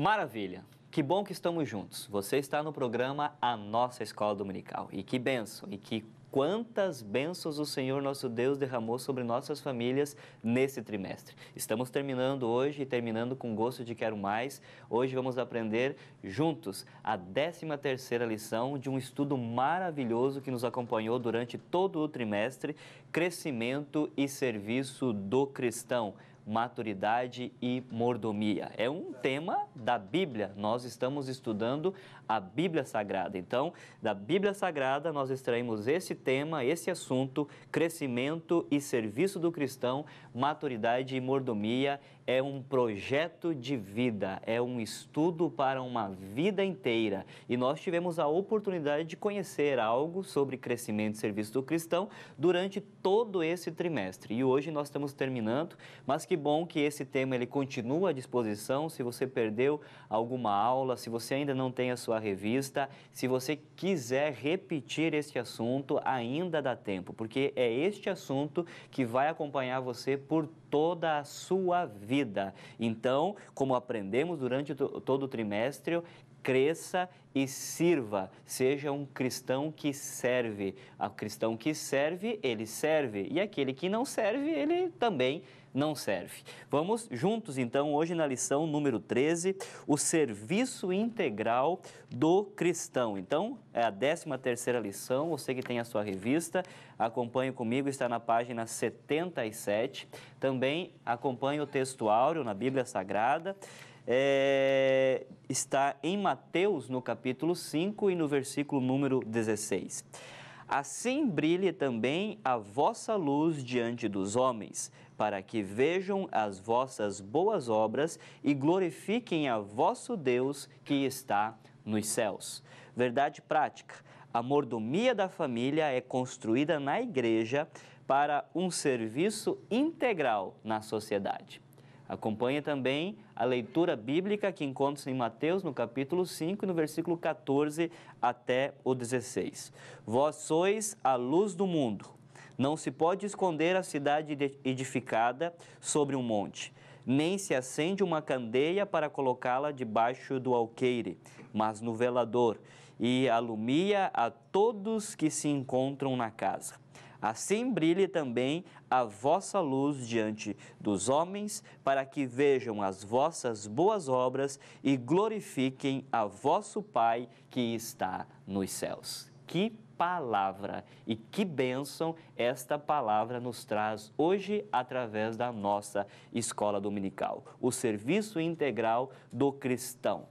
Maravilha. Que bom que estamos juntos. Você está no programa A Nossa Escola Dominical. E que benção, e que quantas bênçãos o Senhor nosso Deus derramou sobre nossas famílias nesse trimestre. Estamos terminando hoje e terminando com gosto de quero mais. Hoje vamos aprender juntos a 13 terceira lição de um estudo maravilhoso que nos acompanhou durante todo o trimestre, Crescimento e Serviço do Cristão maturidade e mordomia. É um tema da Bíblia. Nós estamos estudando a Bíblia Sagrada. Então, da Bíblia Sagrada nós extraímos esse tema, esse assunto, crescimento e serviço do cristão, maturidade e mordomia é um projeto de vida, é um estudo para uma vida inteira. E nós tivemos a oportunidade de conhecer algo sobre crescimento e serviço do cristão durante todo esse trimestre. E hoje nós estamos terminando, mas que bom que esse tema ele continua à disposição. Se você perdeu alguma aula, se você ainda não tem a sua revista, se você quiser repetir este assunto, ainda dá tempo, porque é este assunto que vai acompanhar você por toda a sua vida. Então, como aprendemos durante todo o trimestre, cresça e sirva. Seja um cristão que serve. O cristão que serve, ele serve. E aquele que não serve, ele também não serve. Vamos juntos, então, hoje na lição número 13, o serviço integral do cristão. Então, é a 13 terceira lição, você que tem a sua revista, acompanhe comigo, está na página 77. Também acompanhe o texto áureo na Bíblia Sagrada é, está em Mateus, no capítulo 5 e no versículo número 16. Assim brilhe também a vossa luz diante dos homens, para que vejam as vossas boas obras e glorifiquem a vosso Deus que está nos céus. Verdade prática: a mordomia da família é construída na igreja para um serviço integral na sociedade. Acompanhe também a leitura bíblica que encontra-se em Mateus, no capítulo 5, no versículo 14 até o 16. Vós sois a luz do mundo. Não se pode esconder a cidade edificada sobre um monte, nem se acende uma candeia para colocá-la debaixo do alqueire, mas no velador, e alumia a todos que se encontram na casa. Assim brilhe também a vossa luz diante dos homens, para que vejam as vossas boas obras e glorifiquem a vosso Pai que está nos céus. Que palavra e que bênção esta palavra nos traz hoje através da nossa escola dominical, o serviço integral do cristão.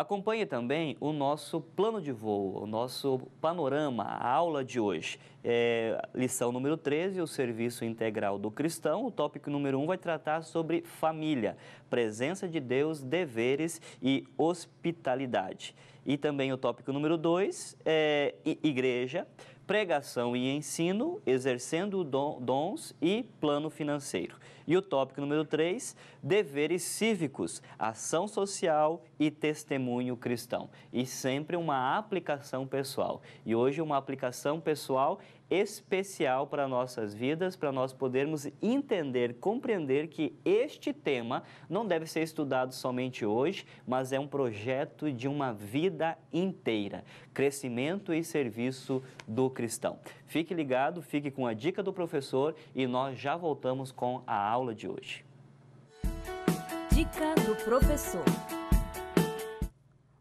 Acompanhe também o nosso plano de voo, o nosso panorama, a aula de hoje. É, lição número 13, o serviço integral do cristão. O tópico número 1 vai tratar sobre família, presença de Deus, deveres e hospitalidade. E também o tópico número 2, é, igreja, pregação e ensino, exercendo dons e plano financeiro. E o tópico número 3, deveres cívicos, ação social e testemunho cristão. E sempre uma aplicação pessoal. E hoje uma aplicação pessoal especial para nossas vidas, para nós podermos entender, compreender que este tema não deve ser estudado somente hoje, mas é um projeto de uma vida inteira, crescimento e serviço do cristão. Fique ligado, fique com a dica do professor e nós já voltamos com a aula de hoje. Dica do professor.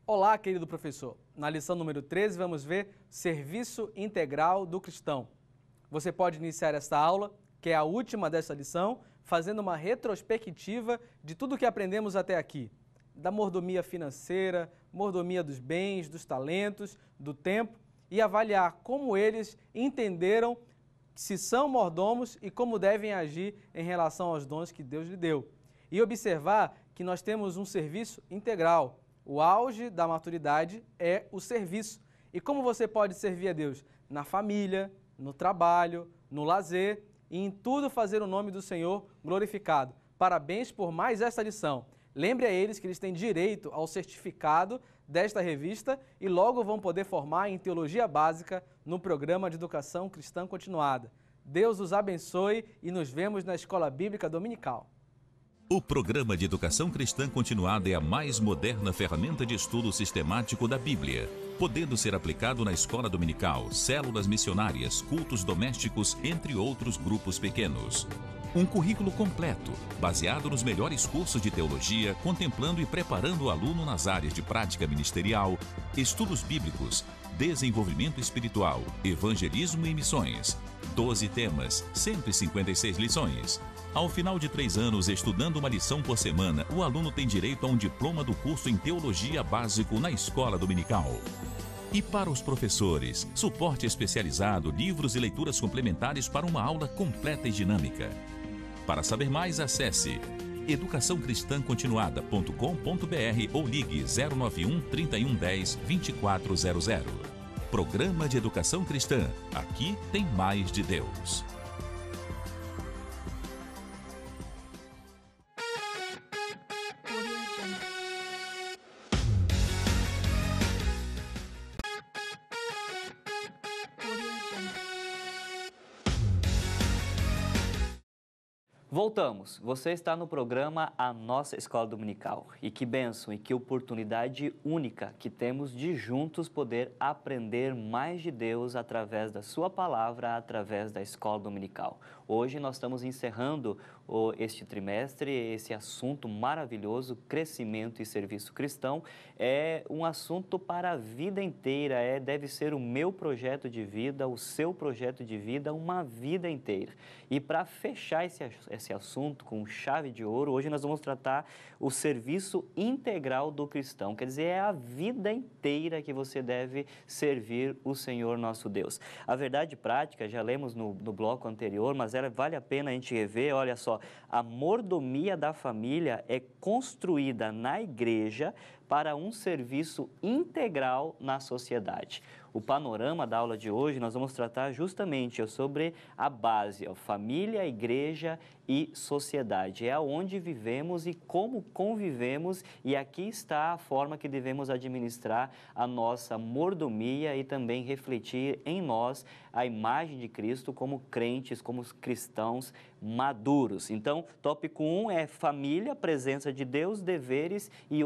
Olá, querido professor. Na lição número 13, vamos ver Serviço Integral do Cristão. Você pode iniciar esta aula, que é a última desta lição, fazendo uma retrospectiva de tudo o que aprendemos até aqui. Da mordomia financeira, mordomia dos bens, dos talentos, do tempo e avaliar como eles entenderam se são mordomos e como devem agir em relação aos dons que Deus lhe deu. E observar que nós temos um serviço integral o auge da maturidade é o serviço. E como você pode servir a Deus? Na família, no trabalho, no lazer e em tudo fazer o nome do Senhor glorificado. Parabéns por mais esta lição. Lembre a eles que eles têm direito ao certificado desta revista e logo vão poder formar em teologia básica no programa de educação cristã continuada. Deus os abençoe e nos vemos na Escola Bíblica Dominical. O programa de educação cristã continuada é a mais moderna ferramenta de estudo sistemático da Bíblia, podendo ser aplicado na escola dominical, células missionárias, cultos domésticos, entre outros grupos pequenos. Um currículo completo, baseado nos melhores cursos de teologia, contemplando e preparando o aluno nas áreas de prática ministerial, estudos bíblicos, desenvolvimento espiritual, evangelismo e missões. 12 temas, 156 lições. Ao final de três anos, estudando uma lição por semana, o aluno tem direito a um diploma do curso em Teologia Básico na Escola Dominical. E para os professores, suporte especializado, livros e leituras complementares para uma aula completa e dinâmica. Para saber mais, acesse educaçãocristãcontinuada.com.br ou ligue 091 3110 2400. Programa de Educação Cristã. Aqui tem mais de Deus. Voltamos. Você está no programa A Nossa Escola Dominical. E que benção e que oportunidade única que temos de juntos poder aprender mais de Deus através da sua palavra, através da Escola Dominical. Hoje nós estamos encerrando o, este trimestre, esse assunto maravilhoso, crescimento e serviço cristão, é um assunto para a vida inteira, é deve ser o meu projeto de vida, o seu projeto de vida, uma vida inteira. E para fechar esse assunto, esse assunto com chave de ouro. Hoje nós vamos tratar o serviço integral do cristão, quer dizer, é a vida inteira que você deve servir o Senhor nosso Deus. A verdade prática, já lemos no, no bloco anterior, mas ela vale a pena a gente rever. Olha só, a mordomia da família é construída na igreja para um serviço integral na sociedade. O panorama da aula de hoje nós vamos tratar justamente sobre a base, a família, igreja e sociedade. É onde vivemos e como convivemos e aqui está a forma que devemos administrar a nossa mordomia e também refletir em nós a imagem de Cristo como crentes, como cristãos maduros. Então, tópico 1 um é família, presença de Deus, deveres e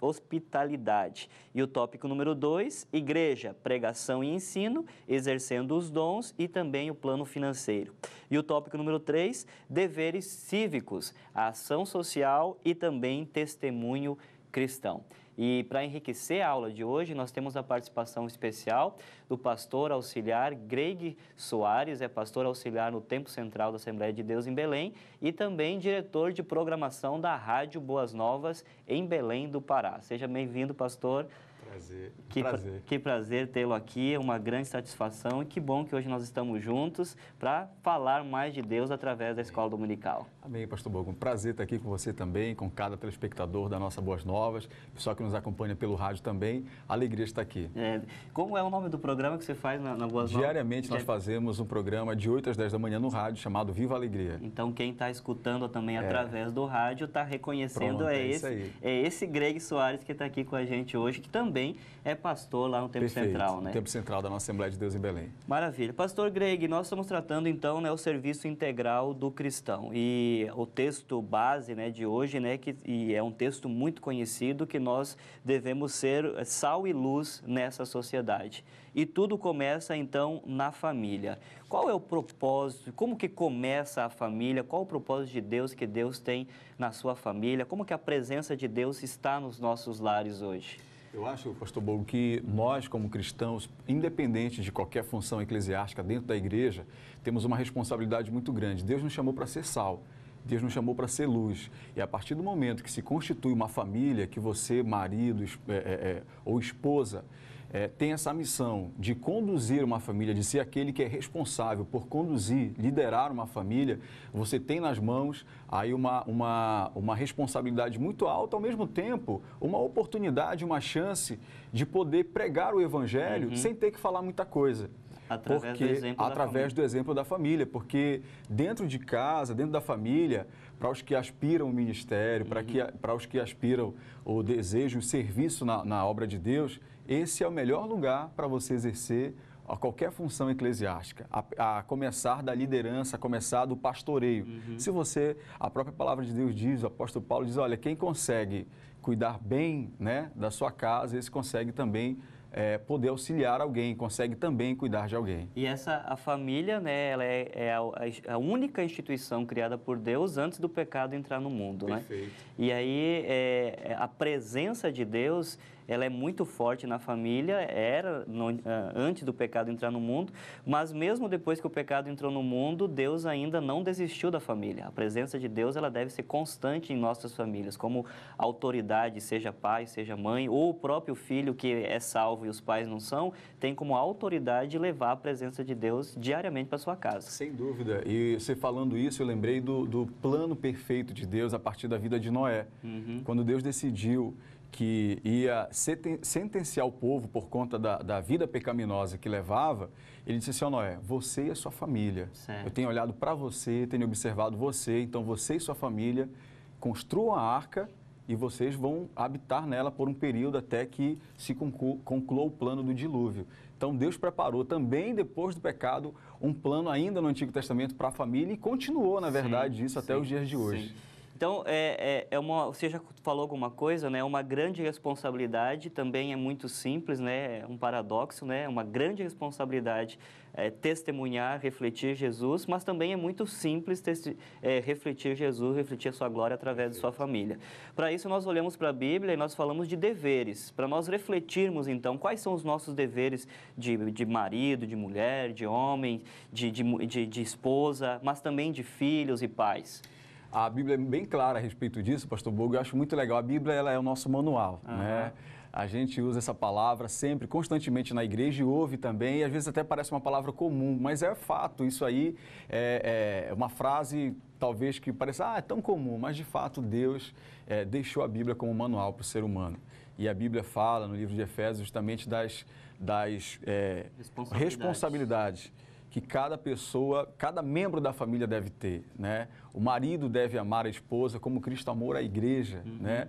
hospitalidade. E o tópico número 2, igreja, pregação e ensino, exercendo os dons e também o plano financeiro. E o tópico número 3, deveres cívicos, ação social e também testemunho cristão. E para enriquecer a aula de hoje, nós temos a participação especial do pastor auxiliar Greg Soares, é pastor auxiliar no Tempo Central da Assembleia de Deus em Belém e também diretor de programação da Rádio Boas Novas em Belém do Pará. Seja bem-vindo, pastor. Prazer. Que prazer, pra, prazer tê-lo aqui, é uma grande satisfação e que bom que hoje nós estamos juntos para falar mais de Deus através da Escola Dominical. Amém, Pastor Borgo. Um prazer estar aqui com você também, com cada telespectador da nossa Boas Novas, pessoal que nos acompanha pelo rádio também. Alegria estar aqui. É, como é o nome do programa que você faz na, na Boas Novas? Diariamente nós é. fazemos um programa de 8 às 10 da manhã no rádio chamado Viva Alegria. Então quem está escutando também é. através do rádio está reconhecendo Pronto, é, é esse, é esse Greg Soares que está aqui com a gente hoje, que também também é pastor lá no Tempo Perfeito, Central, né? Tempo Central da nossa Assembleia de Deus em Belém. Maravilha. Pastor Greg, nós estamos tratando então né, o serviço integral do cristão. E o texto base né, de hoje, né, que, e é um texto muito conhecido, que nós devemos ser sal e luz nessa sociedade. E tudo começa então na família. Qual é o propósito? Como que começa a família? Qual o propósito de Deus que Deus tem na sua família? Como que a presença de Deus está nos nossos lares hoje? Eu acho, pastor Bogo, que nós, como cristãos, independente de qualquer função eclesiástica dentro da igreja, temos uma responsabilidade muito grande. Deus nos chamou para ser sal. Deus nos chamou para ser luz. E a partir do momento que se constitui uma família, que você, marido é, é, é, ou esposa, é, tem essa missão de conduzir uma família, de ser aquele que é responsável por conduzir, liderar uma família, você tem nas mãos aí uma, uma, uma responsabilidade muito alta, ao mesmo tempo, uma oportunidade, uma chance de poder pregar o evangelho uhum. sem ter que falar muita coisa. Através, porque, do, exemplo através do exemplo da família, porque dentro de casa, dentro da família, para os que aspiram o ministério, uhum. para os que aspiram o desejo, o serviço na, na obra de Deus, esse é o melhor lugar para você exercer a qualquer função eclesiástica, a, a, começar da liderança, a começar do pastoreio. Uhum. Se você, a própria palavra de Deus diz, o apóstolo Paulo diz, olha, quem consegue cuidar bem né, da sua casa, esse consegue também é, poder auxiliar alguém, consegue também cuidar de alguém. E essa a família, né, ela é, é a, a, única instituição criada por Deus antes do pecado entrar no mundo, né? Perfeito. né? E aí é, é, a presença de Deus ela é muito forte na família, era no, eh, antes do pecado entrar no mundo, mas mesmo depois que o pecado entrou no mundo, Deus ainda não desistiu da família. A presença de Deus ela deve ser constante em nossas famílias, como autoridade, seja pai, seja mãe, ou o próprio filho que é salvo e os pais não são, tem como autoridade levar a presença de Deus diariamente para sua casa. Sem dúvida. E você falando isso, eu lembrei do, do plano perfeito de Deus a partir da vida de Noé. Uhum. Quando Deus decidiu que ia sentenciar o povo por conta da, da vida pecaminosa que levava, ele disse assim: Ó Noé, você e a sua família. Certo. Eu tenho olhado para você, tenho observado você, então você e sua família construam a arca e vocês vão habitar nela por um período até que se conclua o plano do dilúvio. Então Deus preparou também depois do pecado um plano ainda no Antigo Testamento para a família e continuou, na verdade, sim, isso até os dias de hoje. Sim. Então, é, é, é uma, você já falou alguma coisa, né? É uma grande responsabilidade, também é muito simples, né? É um paradoxo, né? uma grande responsabilidade é, testemunhar, refletir Jesus, mas também é muito simples é, refletir Jesus, refletir a sua glória através de sua família. Para isso, nós olhamos para a Bíblia e nós falamos de deveres. Para nós refletirmos, então, quais são os nossos deveres de, de marido, de mulher, de homem, de, de, de, de esposa, mas também de filhos e pais. A Bíblia é bem clara a respeito disso, pastor Bogo, eu acho muito legal. A Bíblia ela é o nosso manual, uhum. né? A gente usa essa palavra sempre, constantemente na igreja e ouve também, e às vezes até parece uma palavra comum, mas é fato, isso aí é, é uma frase talvez que pareça, ah, é tão comum, mas de fato Deus é, deixou a Bíblia como manual para o ser humano. E a Bíblia fala no livro de Efésios justamente das, das é, responsabilidades. responsabilidades que cada pessoa, cada membro da família deve ter, né? O marido deve amar a esposa como Cristo amou a igreja, uhum. né?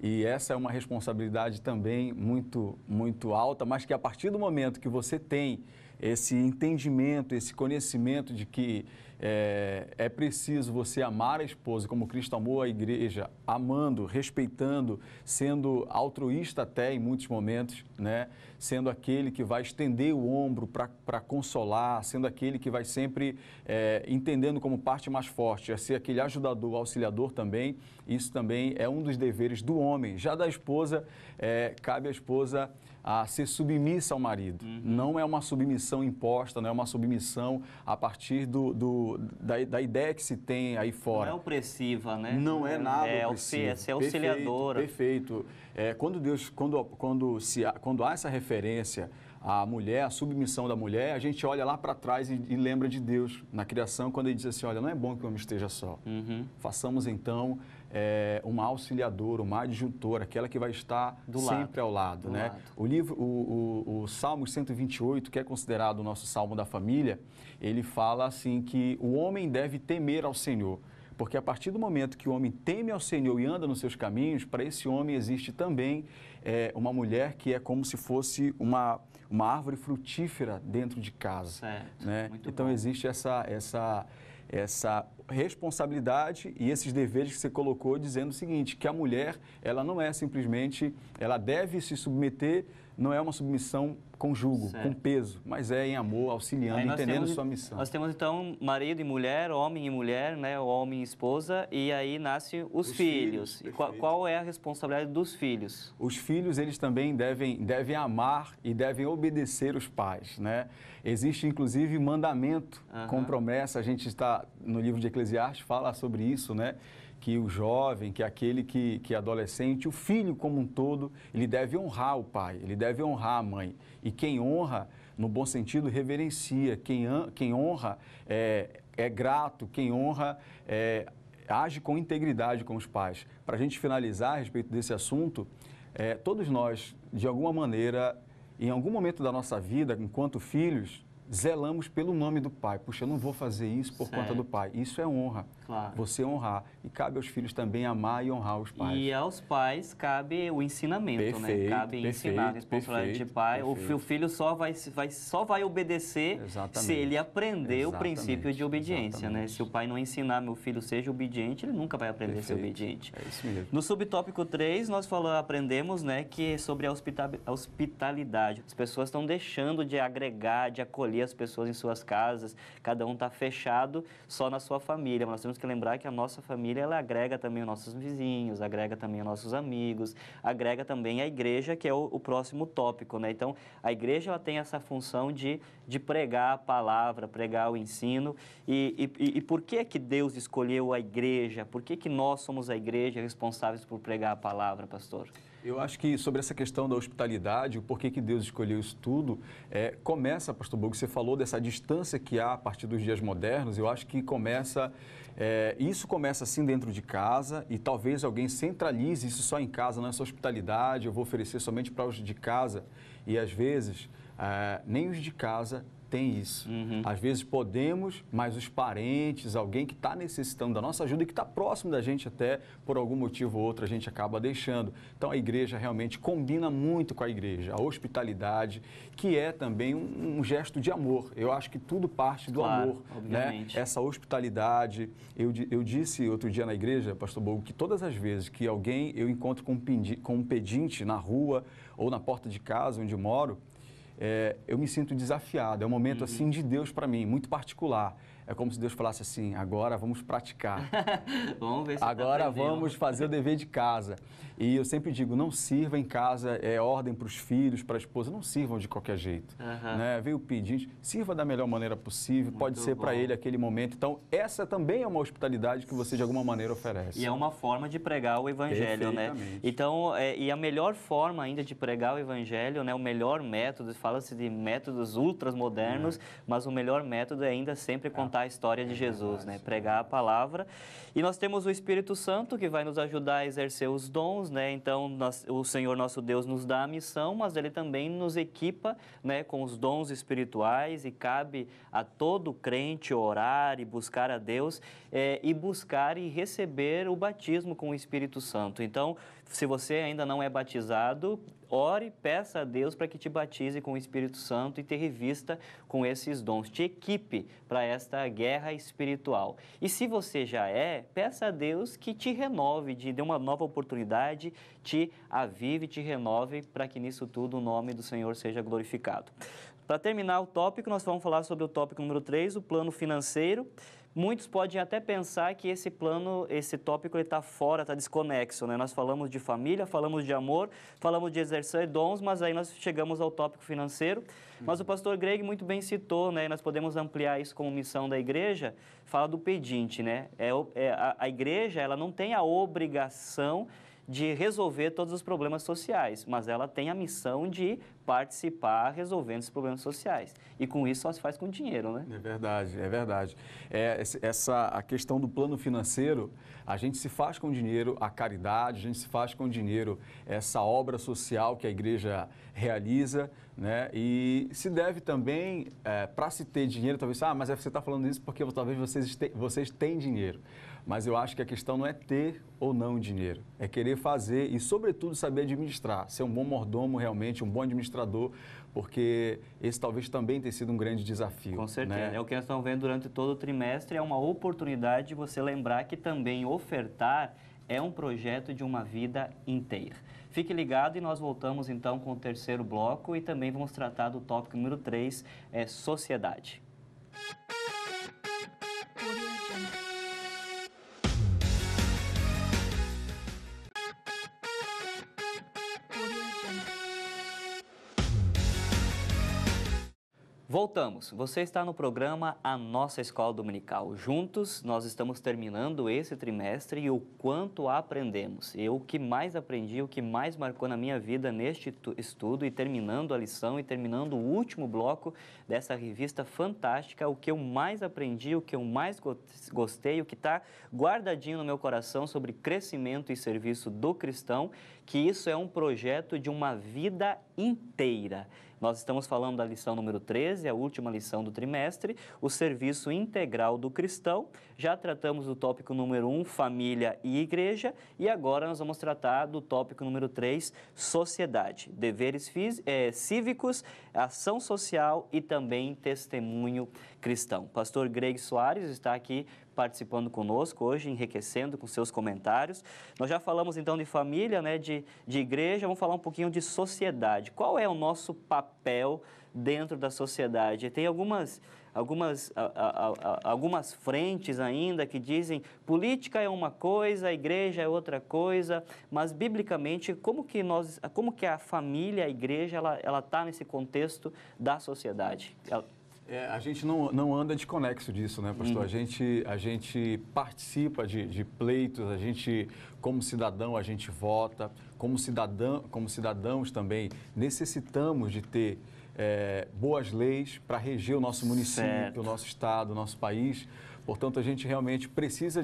E essa é uma responsabilidade também muito muito alta, mas que a partir do momento que você tem esse entendimento, esse conhecimento de que é, é, preciso você amar a esposa como Cristo amou a igreja, amando, respeitando, sendo altruísta até em muitos momentos, né? sendo aquele que vai estender o ombro para consolar, sendo aquele que vai sempre é, entendendo como parte mais forte, a ser aquele ajudador, auxiliador também. Isso também é um dos deveres do homem. Já da esposa, é, cabe à esposa a ser submissa ao marido. Uhum. Não é uma submissão imposta, não é uma submissão a partir do, do da, da, ideia que se tem aí fora. Não é opressiva, né? Não é, é nada é, opressivo. É auxiliadora. Perfeito. perfeito. É, quando, Deus, quando, quando, se, quando há essa referência à mulher, à submissão da mulher, a gente olha lá para trás e, e, lembra de Deus na criação, quando ele diz assim, olha, não é bom que o homem esteja só. Uhum. Façamos, então, é, uma auxiliadora, uma adjuntora, aquela que vai estar Do sempre lado. ao lado. Do né? Lado. O livro, o, o, o Salmo 128, que é considerado o nosso Salmo da família, ele fala assim que o homem deve temer ao Senhor. Porque a partir do momento que o homem teme ao Senhor e anda nos seus caminhos, para esse homem existe também é, uma mulher que é como se fosse uma, uma árvore frutífera dentro de casa. Certo, né? Então bom. existe essa, essa, essa responsabilidade e esses deveres que você colocou, dizendo o seguinte, que a mulher, ela não é simplesmente, ela deve se submeter não é uma submissão com certo. com peso, mas é em amor, auxiliando, entendendo temos, sua missão. Nós temos então marido e mulher, homem e mulher, né, homem e esposa, e aí nascem os, os filhos. filhos qual, qual, é a responsabilidade dos filhos? Os filhos eles também devem, devem amar e devem obedecer os pais, né? Existe inclusive mandamento uhum. com promessa. A gente está no livro de Eclesiastes fala sobre isso, né? que o jovem, que aquele que, que é adolescente, o filho como um todo, ele deve honrar o pai, ele deve honrar a mãe. E quem honra, no bom sentido, reverencia. Quem, quem honra é, é grato, quem honra é, age com integridade com os pais. Para a gente finalizar a respeito desse assunto, é, todos nós, de alguma maneira, em algum momento da nossa vida, enquanto filhos, zelamos pelo nome do pai. Puxa, eu não vou fazer isso por certo. conta do pai. Isso é honra. Claro. Você honrar. E cabe aos filhos também amar e honrar os pais. E aos pais cabe o ensinamento, né? perfeito, né? Cabe perfeito, ensinar a responsabilidade de pai. Perfeito. O filho só vai, vai, só vai obedecer Exatamente. se ele aprender Exatamente. o princípio de obediência, Exatamente. né? Se o pai não ensinar meu filho seja obediente, ele nunca vai aprender a ser obediente. É isso mesmo. No subtópico 3, nós aprendemos, né, que sobre a hospitalidade. As pessoas estão deixando de agregar, de acolher as pessoas em suas casas, cada um está fechado só na sua família. Mas nós temos que lembrar que a nossa família ela agrega também os nossos vizinhos, agrega também os nossos amigos, agrega também a igreja, que é o, o próximo tópico. Né? Então, a igreja ela tem essa função de, de pregar a palavra, pregar o ensino. E, e, e por que é que Deus escolheu a igreja? Por que, que nós somos a igreja responsáveis por pregar a palavra, pastor? Eu acho que sobre essa questão da hospitalidade, o porquê que Deus escolheu isso tudo, é, começa, pastor Bugo, você falou dessa distância que há a partir dos dias modernos, eu acho que começa, é, isso começa assim dentro de casa e talvez alguém centralize isso só em casa, não é só hospitalidade, eu vou oferecer somente para os de casa e às vezes é, nem os de casa tem isso. Uhum. Às vezes podemos, mas os parentes, alguém que está necessitando da nossa ajuda e que está próximo da gente até, por algum motivo ou outro, a gente acaba deixando. Então a igreja realmente combina muito com a igreja, a hospitalidade, que é também um, um gesto de amor. Eu acho que tudo parte do claro, amor. Né? Obviamente. Né? Essa hospitalidade. Eu, eu disse outro dia na igreja, pastor Bogo, que todas as vezes que alguém eu encontro com um pedinte na rua ou na porta de casa onde moro, é, eu me sinto desafiado. É um momento uhum. assim de Deus para mim, muito particular é como se Deus falasse assim: agora vamos praticar. vamos ver se tá Agora tá vamos fazer o dever de casa. E eu sempre digo: não sirva em casa, é ordem para os filhos, para a esposa, não sirvam de qualquer jeito. Uhum. Né? Veio pedir, sirva da melhor maneira possível, Muito pode ser para ele aquele momento. Então, essa também é uma hospitalidade que você de alguma maneira oferece. E é uma forma de pregar o evangelho, né? Então, é, e a melhor forma ainda de pregar o evangelho, né? O melhor método, fala-se de métodos ultramodernos, é. mas o melhor método é ainda sempre é. contar contar a história de é Jesus, né? É pregar a palavra. E nós temos o Espírito Santo que vai nos ajudar a exercer os dons, né? Então, nós, o Senhor nosso Deus nos dá a missão, mas ele também nos equipa, né, com os dons espirituais e cabe a todo crente orar e buscar a Deus é, e buscar e receber o batismo com o Espírito Santo. Então, se você ainda não é batizado, ore, peça a Deus para que te batize com o Espírito Santo e te revista com esses dons. Te equipe para esta guerra espiritual. E se você já é, peça a Deus que te renove, te dê uma nova oportunidade, te avive, te renove, para que nisso tudo o nome do Senhor seja glorificado. Para terminar o tópico, nós vamos falar sobre o tópico número 3, o plano financeiro. Muitos podem até pensar que esse plano, esse tópico ele está fora, está desconexo. Né? Nós falamos de família, falamos de amor, falamos de exercer dons, mas aí nós chegamos ao tópico financeiro. Mas o uhum. pastor Greg muito bem citou, né? nós podemos ampliar isso como missão da igreja, fala do pedinte. Né? É, é a, a igreja ela não tem a obrigação de resolver todos os problemas sociais, mas ela tem a missão de participar resolvendo esses problemas sociais. E com isso só se faz com dinheiro, né? É verdade, é verdade. É, essa a questão do plano financeiro, a gente se faz com dinheiro a caridade, a gente se faz com dinheiro essa obra social que a igreja realiza, né? E se deve também, é, para se ter dinheiro, talvez, ah, mas é, você está falando isso porque talvez vocês, te, vocês têm dinheiro. Mas eu acho que a questão não é ter ou não dinheiro, é querer fazer e, sobretudo, saber administrar, ser um bom mordomo realmente, um bom administrador, porque esse talvez também tenha sido um grande desafio. Com certeza. Né? É o que nós estamos vendo durante todo o trimestre, é uma oportunidade de você lembrar que também ofertar é um projeto de uma vida inteira. Fique ligado e nós voltamos então com o terceiro bloco e também vamos tratar do tópico número 3, é sociedade. Voltamos. Você está no programa A Nossa Escola Dominical. Juntos, nós estamos terminando esse trimestre e o quanto aprendemos. Eu o que mais aprendi, o que mais marcou na minha vida neste estudo e terminando a lição e terminando o último bloco dessa revista fantástica, o que eu mais aprendi, o que eu mais gostei, o que está guardadinho no meu coração sobre crescimento e serviço do cristão, que isso é um projeto de uma vida inteira. Nós estamos falando da lição número 13, a última lição do trimestre, o serviço integral do cristão. Já tratamos do tópico número 1, família e igreja, e agora nós vamos tratar do tópico número 3, sociedade, deveres é, cívicos, ação social e também testemunho cristão. Pastor Greg Soares está aqui participando conosco hoje, enriquecendo com seus comentários. Nós já falamos então de família, né, de, de igreja, vamos falar um pouquinho de sociedade. Qual é o nosso papel dentro da sociedade? Tem algumas, algumas, a, a, a, algumas frentes ainda que dizem política é uma coisa, a igreja é outra coisa, mas biblicamente como que nós, como que a família, a igreja, ela está nesse contexto da sociedade? Ela, é, a gente não, não anda desconexo disso, né, pastor? Uhum. A, gente, a gente participa de, de, pleitos, a gente, como cidadão, a gente vota, como, cidadão, como cidadãos também necessitamos de ter é, boas leis para reger o nosso município, certo. o nosso estado, o nosso país. Portanto, a gente realmente precisa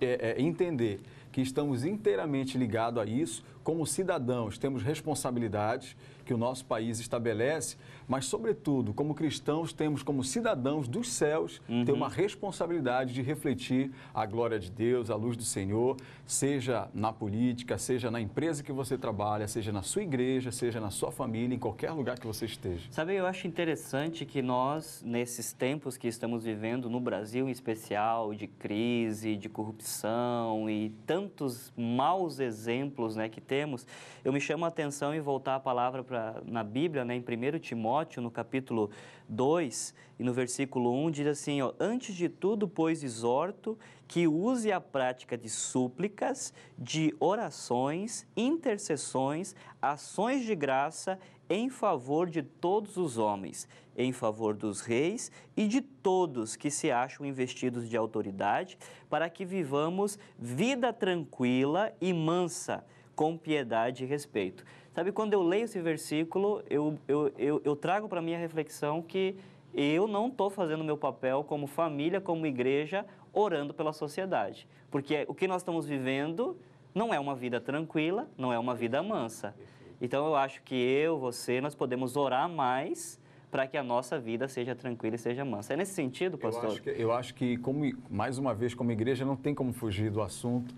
é, é, entender que estamos inteiramente ligados a isso. Como cidadãos, temos responsabilidades que o nosso país estabelece, mas, sobretudo, como cristãos, temos como cidadãos dos céus uhum. ter uma responsabilidade de refletir a glória de Deus, a luz do Senhor, seja na política, seja na empresa que você trabalha, seja na sua igreja, seja na sua família, em qualquer lugar que você esteja. Sabe, eu acho interessante que nós, nesses tempos que estamos vivendo no Brasil em especial, de crise, de corrupção e tantos maus exemplos né, que temos, eu me chamo a atenção em voltar a palavra para na Bíblia, né, em 1 Timóteo, no capítulo 2 e no versículo 1, diz assim: ó, Antes de tudo, pois, exorto que use a prática de súplicas, de orações, intercessões, ações de graça em favor de todos os homens, em favor dos reis e de todos que se acham investidos de autoridade, para que vivamos vida tranquila e mansa com piedade e respeito. Sabe, quando eu leio esse versículo, eu, eu, eu, eu trago para mim a reflexão que eu não estou fazendo meu papel como família, como igreja, orando pela sociedade. Porque o que nós estamos vivendo não é uma vida tranquila, não é uma vida mansa. Então eu acho que eu, você, nós podemos orar mais para que a nossa vida seja tranquila e seja mansa. É nesse sentido, pastor? Eu acho que, eu acho que como, mais uma vez, como igreja, não tem como fugir do assunto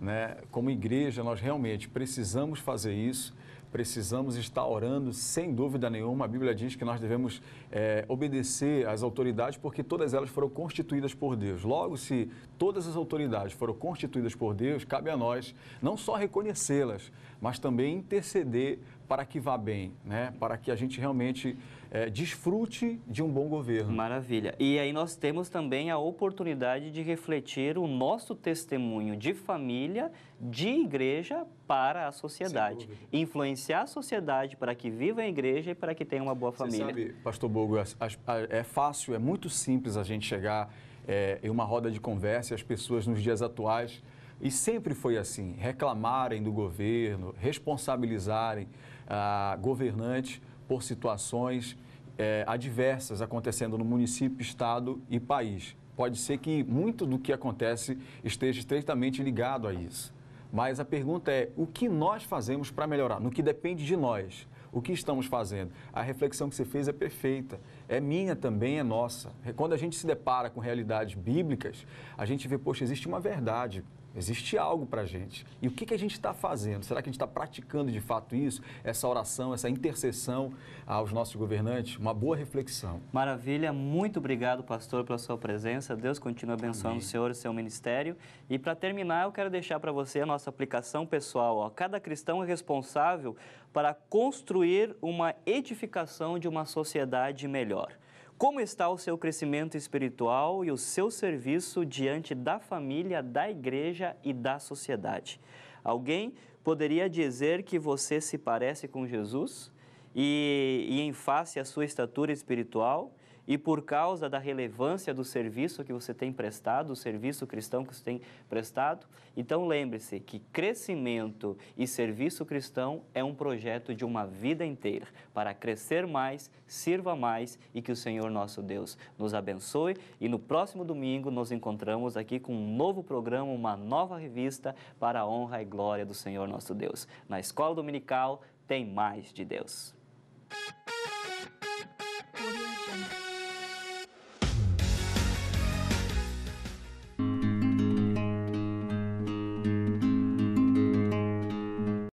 né? Como igreja, nós realmente precisamos fazer isso, precisamos estar orando, sem dúvida nenhuma. A Bíblia diz que nós devemos é, obedecer às autoridades porque todas elas foram constituídas por Deus. Logo, se todas as autoridades foram constituídas por Deus, cabe a nós não só reconhecê-las, mas também interceder para que vá bem, né? para que a gente realmente é, desfrute de um bom governo. Maravilha. E aí nós temos também a oportunidade de refletir o nosso testemunho de família, de igreja para a sociedade. Influenciar a sociedade para que viva a igreja e para que tenha uma boa família. Você sabe, pastor Bogo, é fácil, é muito simples a gente chegar é, em uma roda de conversa e as pessoas nos dias atuais, e sempre foi assim, reclamarem do governo, responsabilizarem ah, governantes por situações é, adversas acontecendo no município, estado e país. Pode ser que muito do que acontece esteja estreitamente ligado a isso. Mas a pergunta é: o que nós fazemos para melhorar? No que depende de nós? O que estamos fazendo? A reflexão que você fez é perfeita. É minha também, é nossa. Quando a gente se depara com realidades bíblicas, a gente vê, poxa, existe uma verdade Existe algo para a gente. E o que, que a gente está fazendo? Será que a gente está praticando de fato isso? Essa oração, essa intercessão aos nossos governantes? Uma boa reflexão. Maravilha. Muito obrigado, pastor, pela sua presença. Deus continue abençoando Amém. o senhor e seu ministério. E para terminar, eu quero deixar para você a nossa aplicação pessoal. Ó. Cada cristão é responsável para construir uma edificação de uma sociedade melhor. Como está o seu crescimento espiritual e o seu serviço diante da família, da igreja e da sociedade? Alguém poderia dizer que você se parece com Jesus? E, e em face à sua estatura espiritual? e por causa da relevância do serviço que você tem prestado, o serviço cristão que você tem prestado. Então lembre-se que crescimento e serviço cristão é um projeto de uma vida inteira para crescer mais, sirva mais e que o Senhor nosso Deus nos abençoe. E no próximo domingo nos encontramos aqui com um novo programa, uma nova revista para a honra e glória do Senhor nosso Deus. Na escola dominical tem mais de Deus.